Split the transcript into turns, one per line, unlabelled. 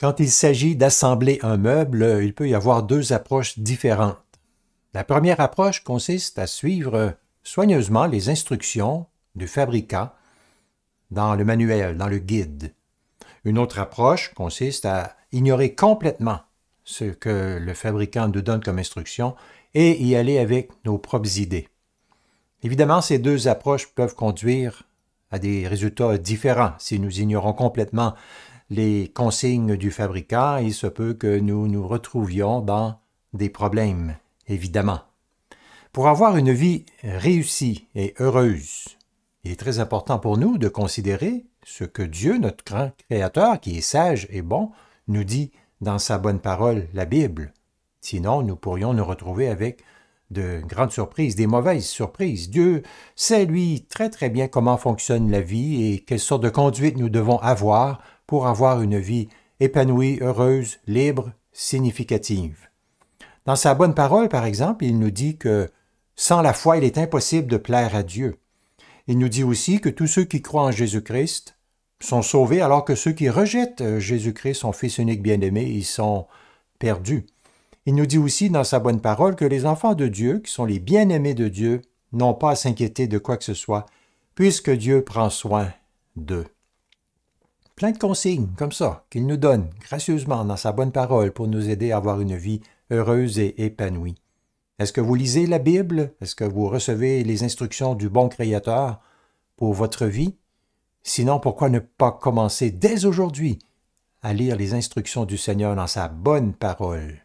Quand il s'agit
d'assembler un meuble, il peut y avoir deux approches différentes. La première approche consiste à suivre soigneusement les instructions du fabricant dans le manuel, dans le guide. Une autre approche consiste à ignorer complètement ce que le fabricant nous donne comme instruction et y aller avec nos propres idées. Évidemment, ces deux approches peuvent conduire à des résultats différents si nous ignorons complètement les consignes du fabricant, il se peut que nous nous retrouvions dans des problèmes, évidemment. Pour avoir une vie réussie et heureuse, il est très important pour nous de considérer ce que Dieu, notre grand Créateur, qui est sage et bon, nous dit dans sa bonne parole, la Bible. Sinon, nous pourrions nous retrouver avec de grandes surprises, des mauvaises surprises. Dieu sait, lui, très très bien comment fonctionne la vie et quelle sorte de conduite nous devons avoir pour avoir une vie épanouie, heureuse, libre, significative. Dans sa bonne parole, par exemple, il nous dit que sans la foi, il est impossible de plaire à Dieu. Il nous dit aussi que tous ceux qui croient en Jésus-Christ sont sauvés, alors que ceux qui rejettent euh, Jésus-Christ, son Fils unique bien-aimé, y sont perdus. Il nous dit aussi dans sa bonne parole que les enfants de Dieu, qui sont les bien-aimés de Dieu, n'ont pas à s'inquiéter de quoi que ce soit, puisque Dieu prend soin d'eux. Plein de consignes comme ça qu'il nous donne gracieusement dans sa bonne parole pour nous aider à avoir une vie heureuse et épanouie. Est-ce que vous lisez la Bible? Est-ce que vous recevez les instructions du bon Créateur pour votre vie? Sinon, pourquoi ne pas commencer dès aujourd'hui à lire les instructions du Seigneur dans
sa bonne parole?